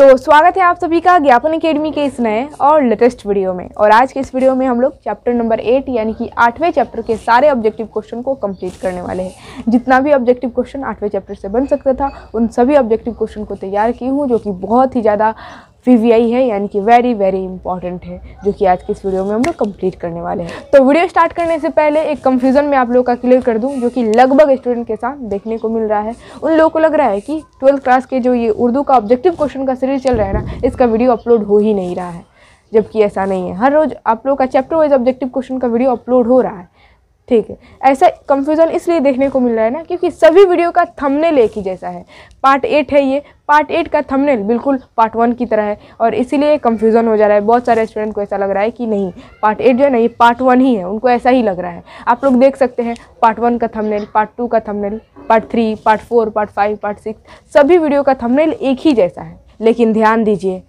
तो स्वागत है आप सभी का ज्ञापन अकेडमी के इस नए और लेटेस्ट वीडियो में और आज के इस वीडियो में हम लोग चैप्टर नंबर एट यानी कि आठवें चैप्टर के सारे ऑब्जेक्टिव क्वेश्चन को कंप्लीट करने वाले हैं जितना भी ऑब्जेक्टिव क्वेश्चन आठवें चैप्टर से बन सकता था उन सभी ऑब्जेक्टिव क्वेश्चन को तैयार की हूँ जो कि बहुत ही ज़्यादा वी है यानी कि वेरी वेरी इंपॉर्टेंट है जो कि आज के इस वीडियो में हम लोग कंप्लीट करने वाले हैं तो वीडियो स्टार्ट करने से पहले एक कंफ्यूजन मैं आप लोगों का क्लियर कर दूं जो कि लगभग स्टूडेंट के साथ देखने को मिल रहा है उन लोगों को लग रहा है कि ट्वेल्थ क्लास के जो ये उर्दू का ऑब्जेक्टिव क्वेश्चन का सीरीज चल रहा है ना इसका वीडियो अपलोड हो ही नहीं रहा है जबकि ऐसा नहीं है हर रोज़ आप लोगों का चैप्टर वाइज ऑब्जेक्टिव क्वेश्चन का वीडियो अपलोड हो रहा है ठीक है ऐसा कंफ्यूजन इसलिए देखने को मिल रहा है ना क्योंकि सभी वीडियो का थंबनेल एक ही जैसा है पार्ट एट है ये पार्ट एट का थंबनेल बिल्कुल पार्ट वन की तरह है और इसीलिए कंफ्यूजन हो जा रहा है बहुत सारे स्टूडेंट को ऐसा लग रहा है कि नहीं पार्ट एट जो है ना ये पार्ट वन ही है उनको ऐसा ही लग रहा है आप लोग देख सकते हैं पार्ट वन का थमनेल पार्ट टू का thumbnail part three part four part five part six सभी वीडियो का थमनेल एक ही जैसा है लेकिन ध्यान दीजिए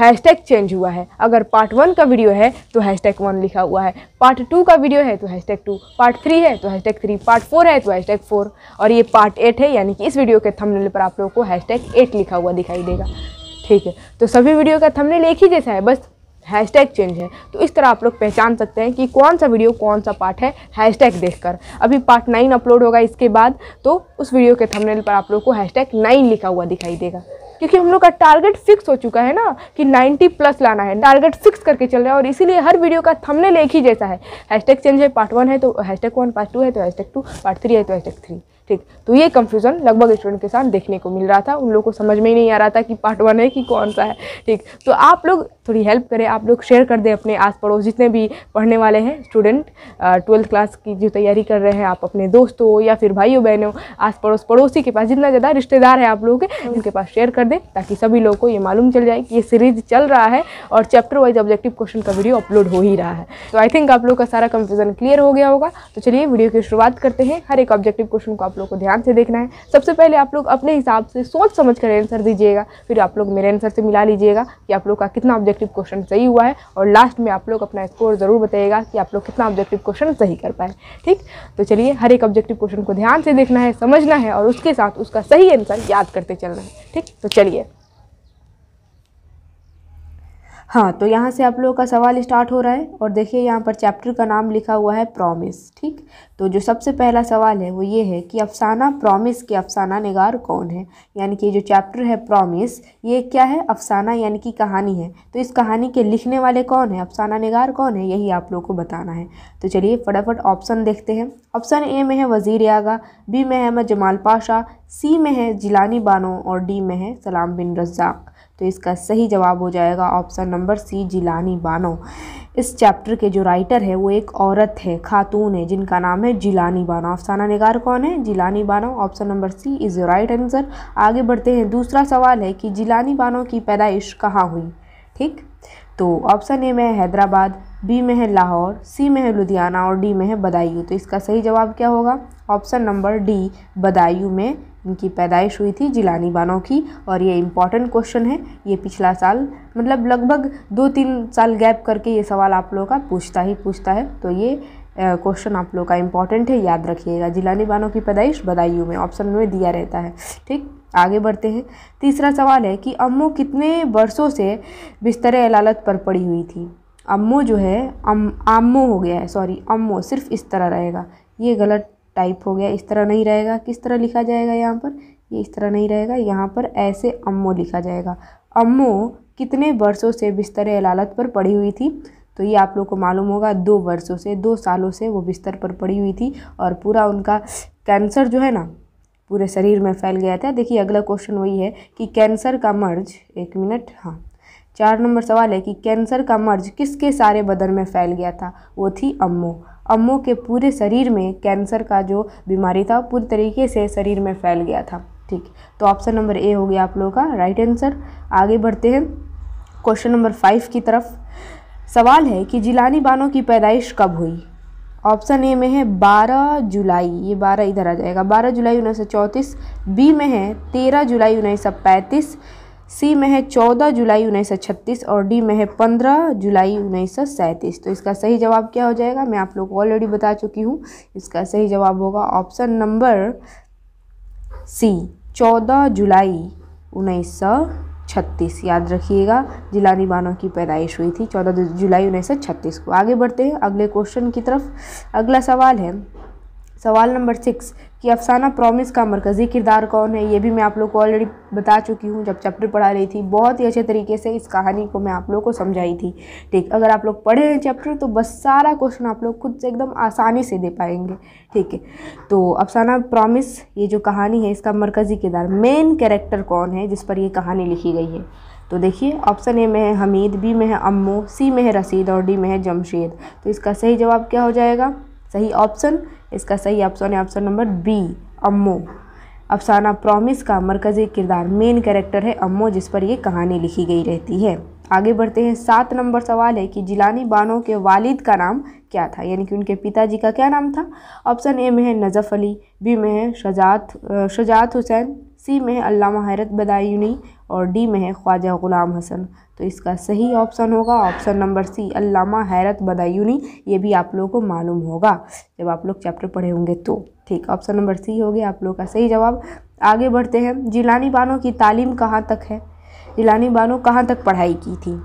हैशटैग चेंज हुआ है अगर पार्ट वन का वीडियो है तो हैशटैग वन लिखा हुआ है पार्ट टू का वीडियो है तो हैशटैग टू पार्ट थ्री है तो हैशटैग थ्री पार्ट फोर है तो हैशटैग फोर और ये पार्ट एट है यानी कि इस वीडियो के थंबनेल पर आप लोगों को हैशटैग एट लिखा हुआ दिखाई देगा ठीक है तो सभी वीडियो का थंबनेल एक ही जैसा है बस हैशटैग चेंज है तो इस तरह आप लोग पहचान सकते हैं कि कौन सा वीडियो कौन सा पार्ट है हैशटैग देखकर अभी पार्ट नाइन अपलोड होगा इसके बाद तो उस वीडियो के थंबनेल पर आप लोग को हैशटैग नाइन लिखा हुआ दिखाई देगा क्योंकि हम लोग का टारगेट फिक्स हो चुका है ना कि 90 प्लस लाना है टारगेट फिक्स करके चल रहा है और इसीलिए हर वीडियो का थंबनेल एक ही जैसा है हैशटैग चेंज है पार्ट वन है तो हैशटैग वन पार्ट टू है तो हैशटैग टू पार्ट थ्री है तो हैशटैग थ्री ठीक तो ये कंफ्यूज़न लगभग स्टूडेंट के साथ देखने को मिल रहा था उन लोग को समझ में ही नहीं आ रहा था कि पार्ट वन है कि कौन सा है ठीक तो आप लोग थोड़ी हेल्प करें आप लोग शेयर कर दें अपने आस पड़ोस जितने भी पढ़ने वाले हैं स्टूडेंट ट्वेल्थ क्लास की जो तैयारी कर रहे हैं आप अपने दोस्तों या फिर भाइयों बहनों आस पड़ोस पड़ोसी के पास जितना ज़्यादा रिश्तेदार है आप लोगों के उनके पास शेयर कर दें ताकि सभी लोगों को ये मालूम चल जाए कि ये सीरीज चल रहा है और चैप्टर वाइज ऑब्जेक्टिव क्वेश्चन का वीडियो अपलोड हो ही रहा है तो आई थिंक आप लोग का सारा कन्फ्यूज़न क्लियर हो गया होगा तो चलिए वीडियो की शुरुआत करते हैं हर एक ऑब्जेक्टिव क्वेश्चन को आप आप लोग को ध्यान से देखना है सबसे पहले आप लोग अपने हिसाब से सोच समझ कर आंसर दीजिएगा फिर आप लोग मेरे आंसर से मिला लीजिएगा कि आप लोग का कितना ऑब्जेक्टिव क्वेश्चन सही हुआ है और लास्ट में आप लोग अपना स्कोर ज़रूर बताइएगा कि आप लोग कितना ऑब्जेक्टिव क्वेश्चन सही कर पाए ठीक तो चलिए हर एक ऑब्जेक्टिव क्वेश्चन को ध्यान से देखना है समझना है और उसके साथ उसका सही आंसर याद करते चलना है ठीक तो चलिए हाँ तो यहाँ से आप लोगों का सवाल स्टार्ट हो रहा है और देखिए यहाँ पर चैप्टर का नाम लिखा हुआ है प्रॉमिस ठीक तो जो सबसे पहला सवाल है वो ये है कि अफसाना प्रॉमिस के अफसाना नगार कौन है यानी कि जो चैप्टर है प्रॉमिस ये क्या है अफसाना यानी कि कहानी है तो इस कहानी के लिखने वाले कौन है अफसाना नगार कौन है यही आप लोग को बताना है तो चलिए फटाफट ऑप्शन देखते हैं ऑप्शन ए में है वज़ी आगा बी में है अहमद जमाल पाशा सी में है जिलानी बानो और डी में है सलाम बिन रज़ाक़ तो इसका सही जवाब हो जाएगा option number C Jilani Bano इस चैप्टर के जो राइटर है वो एक औरत है खातून है जिनका नाम है जिलानी बानो अफसाना निगार कौन है Jilani Bano option number C is right answer आगे बढ़ते हैं दूसरा सवाल है कि जिलानी बानो की पैदाइश कहाँ हुई ठीक तो ऑप्शन ए में हैदराबाद बी में है लाहौर सी में है लुधियाना और डी में है बदायूं तो इसका सही जवाब क्या होगा ऑप्शन नंबर डी बदायूं में इनकी पैदाइश हुई थी जिलानी बानो की और ये इम्पॉर्टेंट क्वेश्चन है ये पिछला साल मतलब लगभग दो तीन साल गैप करके ये सवाल आप लोगों का पूछता ही पूछता है तो ये क्वेश्चन आप लोगों का इम्पॉर्टेंट है याद रखिएगा जिलानी बानो की पैदाइश बदायूं में ऑप्शन में दिया रहता है ठीक आगे बढ़ते हैं तीसरा सवाल है कि अम्मू कितने वर्षों से बिस्तर अलालत पर पड़ी हुई थी अम्मू जो है अम आमो हो गया है सॉरी अम्मो सिर्फ इस तरह रहेगा ये गलत टाइप हो गया इस तरह नहीं रहेगा किस तरह लिखा जाएगा यहाँ पर ये इस तरह नहीं रहेगा यहाँ पर ऐसे अम्मो लिखा जाएगा अम्मो कितने वर्षों से बिस्तर अलालत पर पड़ी हुई थी तो ये आप लोग को मालूम होगा दो वर्षों से दो सालों से वो बिस्तर पर पड़ी हुई थी और पूरा उनका कैंसर जो है ना पूरे शरीर में फैल गया था देखिए अगला क्वेश्चन वही है कि कैंसर का मर्ज एक मिनट हाँ चार नंबर सवाल है कि कैंसर का मर्ज किसके सारे बदन में फैल गया था वो थी अम्मो अम्मो के पूरे शरीर में कैंसर का जो बीमारी था पूरी तरीके से शरीर में फैल गया था ठीक तो ऑप्शन नंबर ए हो गया आप लोगों का राइट आंसर आगे बढ़ते हैं क्वेश्चन नंबर फाइव की तरफ सवाल है कि जिलानी बानो की पैदाइश कब हुई ऑप्शन ए में है 12 जुलाई ये 12 इधर आ जाएगा 12 जुलाई उन्नीस बी में है 13 जुलाई उन्नीस सी में है चौदह जुलाई उन्नीस सौ छत्तीस और डी में है पंद्रह जुलाई उन्नीस सौ सैंतीस तो इसका सही जवाब क्या हो जाएगा मैं आप लोग को ऑलरेडी बता चुकी हूँ इसका सही जवाब होगा ऑप्शन नंबर सी चौदह जुलाई उन्नीस सौ छत्तीस याद रखिएगा जिलानी निबानों की पैदाइश हुई थी चौदह जुलाई उन्नीस सौ छत्तीस को आगे बढ़ते हैं अगले क्वेश्चन की तरफ अगला सवाल है सवाल नंबर सिक्स कि अफसाना प्रॉमिस का मरकज़ी किरदार कौन है ये भी मैं आप लोग को ऑलरेडी बता चुकी हूँ जब चैप्टर पढ़ा रही थी बहुत ही अच्छे तरीके से इस कहानी को मैं आप लोग को समझाई थी ठीक अगर आप लोग पढ़े हैं चैप्टर तो बस सारा क्वेश्चन आप लोग खुद से एकदम आसानी से दे पाएंगे ठीक है तो अफसाना प्रॉमिस ये जो कहानी है इसका मरकज़ी किरदार मेन कैरेक्टर कौन है जिस पर यह कहानी लिखी गई है तो देखिए ऑप्शन ए में है हमीद बी में है अम्मू सी में है रसीद और डी में है जमशेद तो इसका सही जवाब क्या हो जाएगा सही ऑप्शन इसका सही ऑप्शन है ऑप्शन नंबर बी अम्मो अफसाना प्रॉमिस का मरकज़ी किरदार मेन कैरेक्टर है अम्मो जिस पर ये कहानी लिखी गई रहती है आगे बढ़ते हैं सात नंबर सवाल है कि जिलानी बानो के वालिद का नाम क्या था यानी कि उनके पिताजी का क्या नाम था ऑप्शन ए में है नजफ़ अली बी में है शजात शजात हुसैन सी में है अल्लामा हैरत बदायूनी और डी में है ख्वाजा ग़ुलाम हसन तो इसका सही ऑप्शन होगा ऑप्शन नंबर सी अल्लामा हैरत बदायूनी ये भी आप लोगों को मालूम होगा जब आप लोग चैप्टर पढ़े होंगे तो ठीक ऑप्शन नंबर सी हो गया आप लोगों का सही जवाब आगे बढ़ते हैं जिलानी बानो की तालीम कहाँ तक है जिलानी बानो कहाँ तक पढ़ाई की थी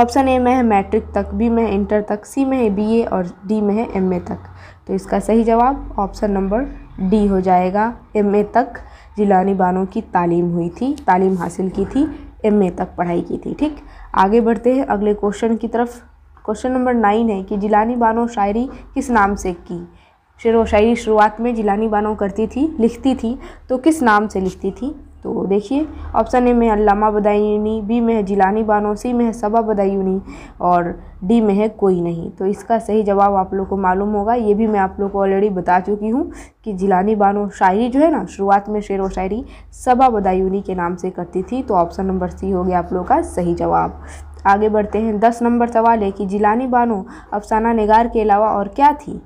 ऑप्शन ए में है मैट्रिक तक बी में है इंटर तक सी में है बीए और डी में है एमए तक तो इसका सही जवाब ऑप्शन नंबर डी हो जाएगा एमए तक जिलानी बानो की तालीम हुई थी तालीम हासिल की थी एम तक पढ़ाई की थी ठीक आगे बढ़ते हैं अगले क्वेश्चन की तरफ क्वेश्चन नंबर नाइन है कि जिलानी बानो शायरी किस नाम से की शेर व शायरी शुरुआत में जिलानी बानो करती थी लिखती थी तो किस नाम से लिखती थी तो देखिए ऑप्शन ए में है लामा बदायूनी बी में है जिलानी बानो सी में है सबा बदायूनी और डी में है कोई नहीं तो इसका सही जवाब आप लोग को मालूम होगा ये भी मैं आप लोग को ऑलरेडी बता चुकी हूँ कि जिलानी बानो शायरी जो है ना शुरुआत में शेर व शायरी सबा बदायूनी के नाम से करती थी तो ऑप्शन नंबर सी हो गया आप लोग का सही जवाब आगे बढ़ते हैं दस नंबर सवाल है कि जिलानी बानो अफसाना निगार के अलावा और क्या थी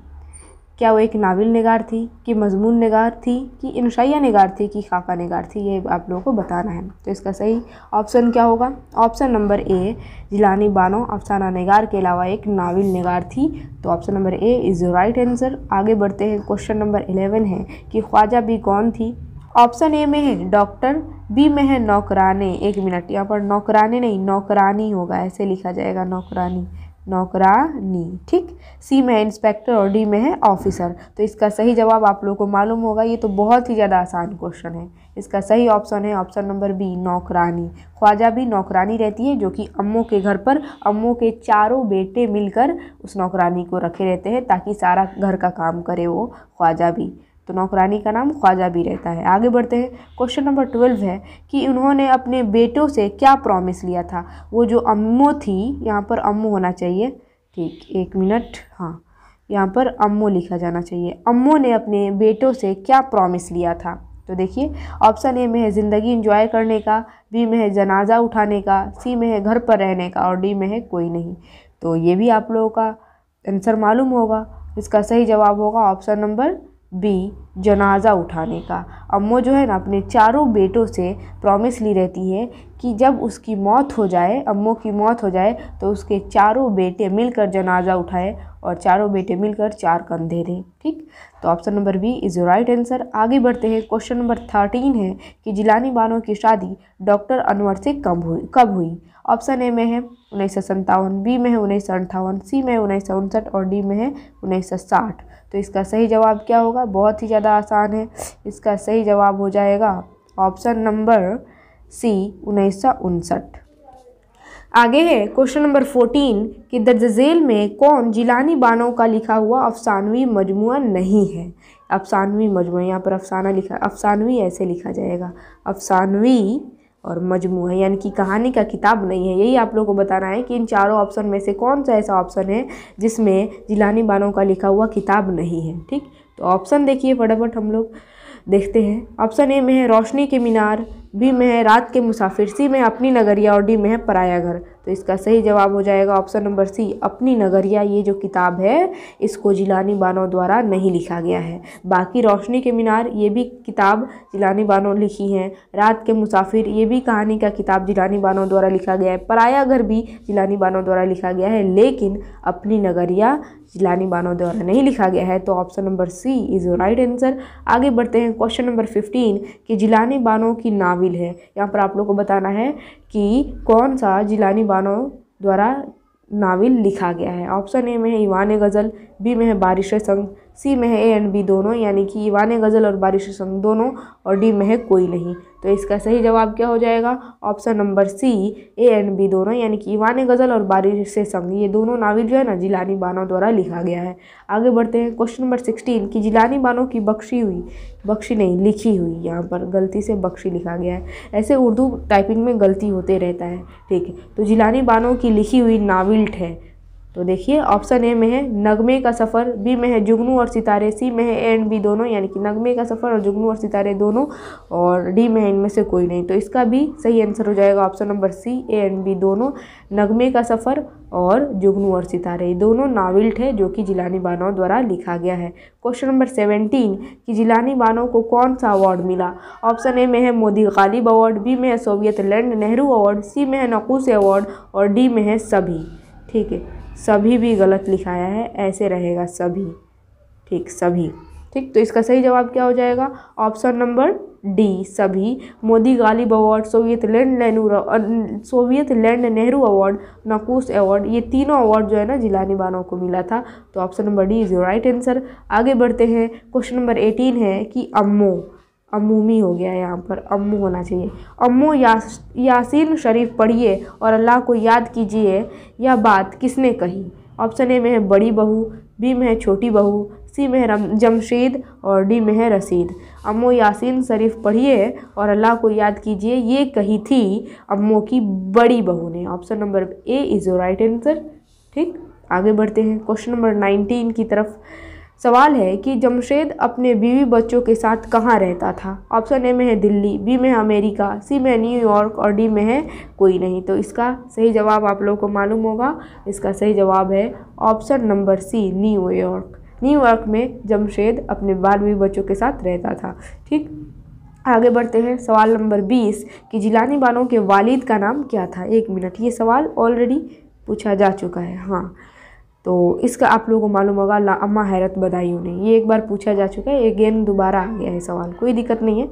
क्या वो एक नावल नगार थी कि मजमून नगार थी कि इनशाया नगार थी कि खाका नगार थी ये आप लोगों को बताना है तो इसका सही ऑप्शन क्या होगा option number A Jilani Bano अफसाना नगार के अलावा एक नावल नगार थी तो option number A is right answer आगे बढ़ते हैं क्वेश्चन नंबर एलेवन है कि ख्वाजा भी कौन थी ऑप्शन ए में है डॉक्टर बी में है नौकराने एक मिनट यहाँ पर नौकराने नहीं नौकरानी होगा ऐसे लिखा जाएगा नौकरानी नौकरानी ठीक सी में है इंस्पेक्टर और डी में है ऑफिसर तो इसका सही जवाब आप लोगों को मालूम होगा ये तो बहुत ही ज़्यादा आसान क्वेश्चन है इसका सही ऑप्शन है ऑप्शन नंबर बी नौकरानी ख्वाजा भी नौकरानी रहती है जो कि अम्मों के घर पर अम्मों के चारों बेटे मिलकर उस नौकरानी को रखे रहते हैं ताकि सारा घर का काम करे वो ख्वाजा भी तो नौकरानी का नाम ख्वाजा भी रहता है आगे बढ़ते हैं क्वेश्चन नंबर ट्वेल्व है कि उन्होंने अपने बेटों से क्या प्रॉमिस लिया था वो जो अम्मो थी यहाँ पर अम्मो होना चाहिए ठीक एक मिनट हाँ यहाँ पर अम्मो लिखा जाना चाहिए अम्मो ने अपने बेटों से क्या प्रॉमिस लिया था तो देखिए ऑप्शन ए में है ज़िंदगी इंजॉय करने का बी में है जनाजा उठाने का सी में है घर पर रहने का और डी में है कोई नहीं तो ये भी आप लोगों का आंसर मालूम होगा इसका सही जवाब होगा ऑप्शन नंबर बी जनाजा उठाने का अम्मो जो है ना अपने चारों बेटों से प्रॉमिस ली रहती है कि जब उसकी मौत हो जाए अम्मो की मौत हो जाए तो उसके चारों बेटे मिलकर जनाजा उठाए और चारों बेटे मिलकर चार कंधे दें ठीक तो option number B is right answer आगे बढ़ते हैं क्वेश्चन नंबर थर्टीन है कि जिलानी बानो की शादी डॉक्टर अनवर से कब हुई कब हुई ऑप्शन ए में है उन्नीस बी में है उन्नीस सी में है उन्नीस और डी में है उन्नीस तो इसका सही जवाब क्या होगा बहुत ही ज़्यादा आसान है इसका सही जवाब हो जाएगा ऑप्शन नंबर सी उन्नीस आगे है क्वेश्चन नंबर फोर्टीन कि झेल में कौन जिलानी बानों का लिखा हुआ अफसानवी मजमु नहीं है अफसानवी मजमु यहाँ पर अफसाना लिखा अफसानवी ऐसे लिखा जाएगा अफसानवी और मजमू है यानी कि कहानी का किताब नहीं है यही आप लोगों को बताना है कि इन चारों ऑप्शन में से कौन सा ऐसा ऑप्शन है जिसमें जिलानी बानो का लिखा हुआ किताब नहीं है ठीक तो ऑप्शन देखिए फटाफट हम लोग देखते हैं ऑप्शन ए में है रोशनी के मीनार बी में है रात के मुसाफिर सी में अपनी नगरिया और डी में है पराया घर तो इसका सही जवाब हो जाएगा ऑप्शन नंबर सी अपनी नगरिया ये जो किताब है इसको जिलानी बानो द्वारा नहीं लिखा गया है बाकी रोशनी के मीनार ये भी किताब जिलानी बानो लिखी है रात के मुसाफिर ये भी कहानी का किताब जिलानी बानो द्वारा लिखा गया है पराया घर भी जिलानी बानो द्वारा लिखा गया है लेकिन अपनी नगरिया जिलानी बानो द्वारा नहीं लिखा गया है तो option number C is right answer आगे बढ़ते हैं क्वेश्चन नंबर फिफ्टीन कि जिलानी बानो की नाविल है यहाँ पर आप लोग को बताना है कि कौन सा जिलानी बानो द्वारा नावल लिखा गया है ऑप्शन ए में है ईवान गज़ल बी में है बारिश संग सी में है ए एंड बी दोनों यानी कि ईवान गज़ल और बारिश संग दोनों और डी में है कोई नहीं तो इसका सही जवाब क्या हो जाएगा option number C A and B दोनों यानी कि ईवान गज़ल और बारिश से संग ये दोनों नावल जो है ना जिलानी बानो द्वारा लिखा गया है आगे बढ़ते हैं क्वेश्चन नंबर सिक्सटीन की जिलानी बानो की बख्शी हुई बख्शी नहीं लिखी हुई यहाँ पर गलती से बख्शी लिखा गया है ऐसे उर्दू टाइपिंग में गलती होते रहता है ठीक है तो जिलानी बानो की लिखी हुई नाविल्ट है तो देखिए ऑप्शन ए में है नगमे का सफ़र बी में है जुगनू और सितारे सी में है एंड बी दोनों यानी कि नगमे का सफ़र और जुगनू और सितारे दोनों और डी में है इनमें से कोई नहीं तो इसका भी सही आंसर हो जाएगा option number C A and B दोनों नगमे का सफ़र और जुगनू और सितारे दोनों नावल थे जो कि जिलानी बानो द्वारा लिखा गया है क्वेश्चन नंबर सेवेंटीन कि जिलानी बानो को कौन सा अवार्ड मिला ऑप्शन ए में है मोदी गालिब अवार्ड बी में है Soviet Land Nehru award C में है नकूस अवार्ड और डी में है सभी ठीक है सभी भी गलत लिखाया है ऐसे रहेगा सभी ठीक सभी ठीक तो इसका सही जवाब क्या हो जाएगा ऑप्शन नंबर डी सभी Modi Ghalib award Soviet Land Nehru Soviet Land Nehru award Naqoosh award ये तीनों अवार्ड जो है ना जिला निबानों को मिला था तो option number D is your right answer आगे बढ़ते हैं क्वेश्चन नंबर एटीन है कि अम्मो अमूमी हो गया है यहाँ पर अम्मू होना चाहिए अम्मू यास यासीन शरीफ पढ़िए और अल्लाह को याद कीजिए यह बात किसने कही ऑप्शन ए में है बड़ी बहू बी में है छोटी बहू सी में है जमशेद और डी में है रसीद अम्मो यासीन शरीफ पढ़िए और अल्लाह को याद कीजिए ये कही थी अम्मो की बड़ी बहू ने option number A is right answer ठीक आगे बढ़ते हैं क्वेश्चन नंबर नाइनटीन की तरफ सवाल है कि जमशेद अपने बीवी बच्चों के साथ कहाँ रहता था ऑप्शन ए में है दिल्ली बी में है अमेरिका सी में है न्यूयॉर्क और डी में है कोई नहीं तो इसका सही जवाब आप लोगों को मालूम होगा इसका सही जवाब है option number C New York New York में जमशेद अपने बाल बीवी बच्चों के साथ रहता था ठीक आगे बढ़ते हैं सवाल नंबर बीस कि जिलानी बानों के वालिद का नाम क्या था एक मिनट ये सवाल ऑलरेडी पूछा जा चुका है हाँ तो इसका आप लोगों को मालूम होगा ला अम्मा हैरत बदायूं ने ये एक बार पूछा जा चुका है अगेन दोबारा आ गया है सवाल कोई दिक्कत नहीं है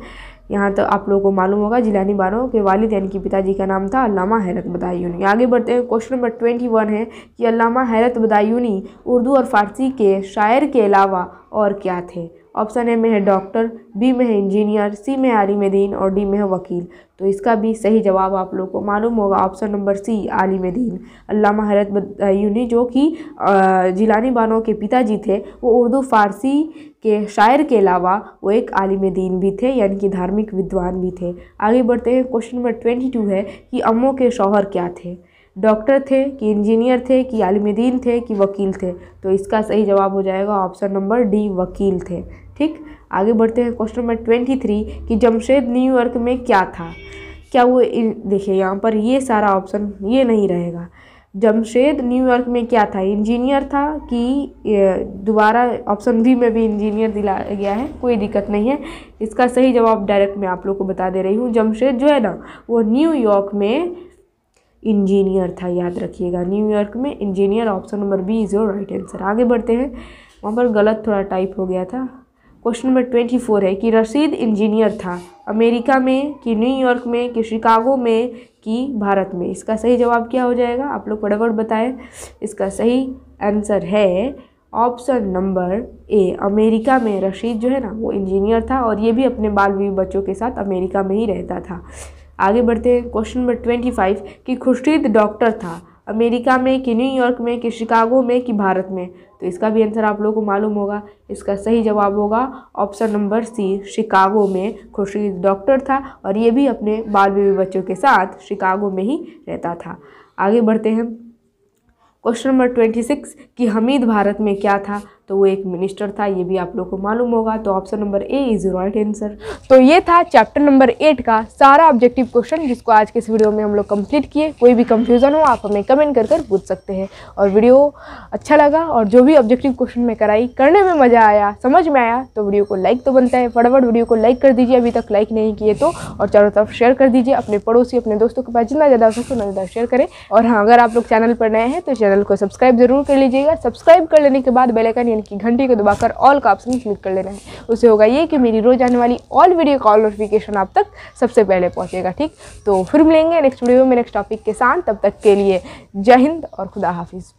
यहाँ तो आप लोगों को मालूम होगा जिलानी बारों के वालिद यानी कि पिताजी का नाम था अलामा हैरत बदायूनी आगे बढ़ते हैं क्वेश्चन नंबर ट्वेंटी वन है कि अलामा हैरत बदायूनी उर्दू और फारसी के शायर के अलावा और क्या थे ऑप्शन ए में है डॉक्टर बी में है इंजीनियर सी में है आलिम दीन और डी में है वकील तो इसका भी सही जवाब आप लोग को मालूम होगा ऑप्शन नंबर सी आलिम दीन अल्लामा हरत बदायूनी जो कि जिलानी बानो के पिताजी थे वो उर्दू फारसी के शायर के अलावा वो एक आलिम दीन भी थे यानी कि धार्मिक विद्वान भी थे आगे बढ़ते हैं क्वेश्चन नंबर ट्वेंटी टू है कि अम्मों के शौहर क्या थे डॉक्टर थे कि इंजीनियर थे कि आलमदीन थे कि वकील थे तो इसका सही जवाब हो जाएगा ऑप्शन नंबर डी वकील थे ठीक आगे बढ़ते हैं क्वेश्चन नंबर ट्वेंटी थ्री कि जमशेद न्यूयॉर्क में क्या था क्या वो देखिए यहाँ पर ये सारा ऑप्शन ये नहीं रहेगा जमशेद न्यूयॉर्क में क्या था इंजीनियर था कि दोबारा ऑप्शन बी में भी इंजीनियर दिला गया है कोई दिक्कत नहीं है इसका सही जवाब डायरेक्ट मैं आप लोग को बता दे रही हूँ जमशेद जो है ना वो न्यूयॉर्क में इंजीनियर था याद रखिएगा न्यूयॉर्क में engineer option number B is your right answer आगे बढ़ते हैं वहाँ पर गलत थोड़ा टाइप हो गया था क्वेश्चन नंबर ट्वेंटी फोर है कि रशीद इंजीनियर था अमेरिका में कि न्यूयॉर्क में कि शिकागो में कि भारत में इसका सही जवाब क्या हो जाएगा आप लोग फटाफट बताएं इसका सही आंसर है ऑप्शन नंबर ए अमेरिका में रशीद जो है ना वो इंजीनियर था और ये भी अपने बाल बीवी बच्चों के साथ अमेरिका में ही रहता था आगे बढ़ते हैं क्वेश्चन नंबर ट्वेंटी फाइव कि खुर्शीद डॉक्टर था अमेरिका में कि न्यूयॉर्क में कि शिकागो में कि भारत में तो इसका भी आंसर आप लोगों को मालूम होगा इसका सही जवाब होगा ऑप्शन नंबर सी शिकागो में खुर्शीद डॉक्टर था और ये भी अपने बाल बीवी बच्चों के साथ शिकागो में ही रहता था आगे बढ़ते हैं क्वेश्चन नंबर ट्वेंटी सिक्स कि हमीद भारत में क्या था तो वो एक मिनिस्टर था ये भी आप लोग को मालूम होगा तो option number A is right answer तो ये था चैप्टर नंबर एट का सारा ऑब्जेक्टिव क्वेश्चन जिसको आज के इस वीडियो में हम लोग कंप्लीट किए कोई भी कंफ्यूजन हो आप हमें कमेंट कर कर पूछ सकते हैं और वीडियो अच्छा लगा और जो भी ऑब्जेक्टिव क्वेश्चन में कराई करने में मज़ा आया समझ में आया तो वीडियो को लाइक तो बनता है फटाफट वीडियो को लाइक कर दीजिए अभी तक लाइक नहीं किए तो और चारों तरफ शेयर कर दीजिए अपने पड़ोसी अपने दोस्तों के पास जितना ज़्यादा हो सकते उतना ज़्यादा शेयर करें और हाँ अगर आप लोग चैनल पर नए हैं तो चैनल को सब्सक्राइब जरूर कर लीजिएगा सब्सक्राइब कर लेने के बाद बेलाइकन यानी की घंटी को दबाकर ऑल का ऑप्शन क्लिक कर लेना है उससे होगा ये कि मेरी रोज आने वाली ऑल वीडियो कॉल नोटिफिकेशन आप तक सबसे पहले पहुँचेगा ठीक तो फिर मिलेंगे नेक्स्ट वीडियो में नेक्स्ट टॉपिक के साथ तब तक के लिए जय हिंद और खुदा हाफिज़